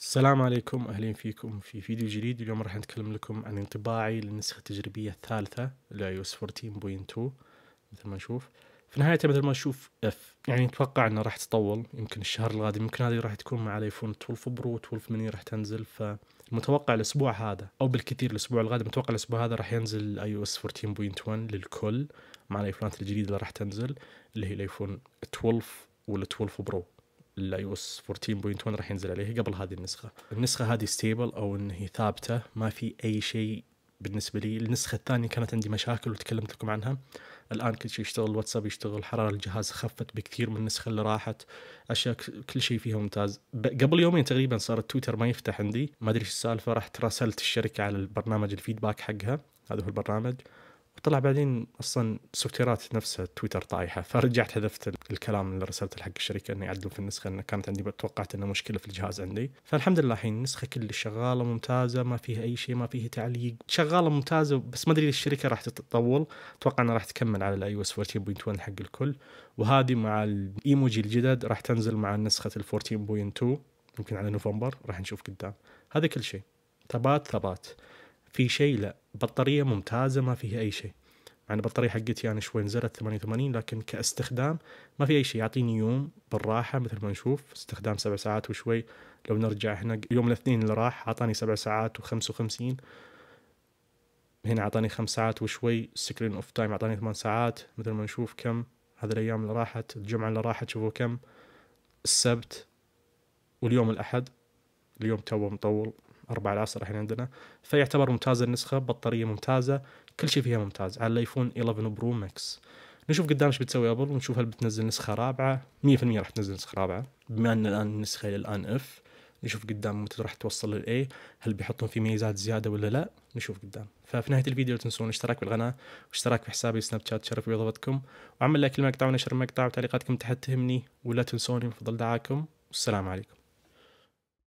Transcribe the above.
السلام عليكم اهلين فيكم في فيديو جديد اليوم راح نتكلم لكم عن انطباعي للنسخة التجريبية الثالثة لايوس 14.2 مثل ما نشوف في نهاية مثل ما نشوف اف يعني نتوقع انه راح تطول يمكن الشهر القادم يمكن هذه راح تكون مع الايفون 12 برو 12 مني راح تنزل فالمتوقع الاسبوع هذا او بالكثير الاسبوع القادم متوقع الاسبوع هذا راح ينزل iOS 14.1 للكل مع الايفونات الجديدة اللي راح تنزل اللي هي الايفون 12 وال 12 برو الاي او اس 14.1 راح ينزل عليها قبل هذه النسخه النسخه هذه ستيبل او ان هي ثابته ما في اي شيء بالنسبه لي النسخه الثانيه كانت عندي مشاكل وتكلمت لكم عنها الان كل شيء يشتغل واتساب يشتغل حراره الجهاز خفت بكثير من النسخه اللي راحت اشياء كل شيء فيها ممتاز قبل يومين تقريبا صار التويتر ما يفتح عندي ما ادري ايش السالفه رحت راسلت الشركه على البرنامج الفيدباك حقها هذا هو البرنامج طلع بعدين اصلا السوفتيرات نفسها تويتر طايحه فرجعت حذفت الكلام اللي رسلته حق الشركه انه يعدلوا في النسخه انه كانت عندي توقعت انه مشكله في الجهاز عندي فالحمد لله الحين النسخه كلش شغاله ممتازه ما فيها اي شيء ما فيها تعليق شغاله ممتازه بس ما ادري الشركه راح تتطول اتوقع انها راح تكمل على الاي او اس 14.1 حق الكل وهذه مع الايموجي الجدد راح تنزل مع نسخه ال 14.2 يمكن على نوفمبر راح نشوف قدام هذا كل شيء ثبات ثبات في شيء لا بطاريه ممتازه ما فيها اي شيء مع يعني ان البطاريه حقتي انا شوي نزلت 88 لكن كاستخدام ما في اي شيء يعطيني يوم بالراحه مثل ما نشوف استخدام سبع ساعات وشوي لو نرجع هنا يوم الاثنين اللي راح اعطاني سبع ساعات و55 هنا اعطاني خمس ساعات وشوي سكرين اوف تايم اعطاني ثمان ساعات مثل ما نشوف كم هذه الايام اللي راحت الجمعه اللي راحت شوفوا كم السبت واليوم الاحد اليوم توه مطول 4 العصر الحين عندنا فيعتبر ممتازه النسخه بطاريه ممتازه كل شيء فيها ممتاز على الايفون 11 برو ماكس نشوف قدام ايش بتسوي ابل ونشوف هل بتنزل نسخه رابعه 100% راح تنزل نسخه رابعه بما ان الان النسخه الان اف نشوف قدام متى راح توصل للاي هل بيحطون في ميزات زياده ولا لا نشوف قدام ففي نهايه الفيديو لا تنسون الاشتراك بالقناه واشتراك في حسابي سناب شات شرف باضافتكم وعمل لايك المقطع ونشر المقطع وتعليقاتكم تحت تهمني ولا تنسوني من فضل دعاكم والسلام عليكم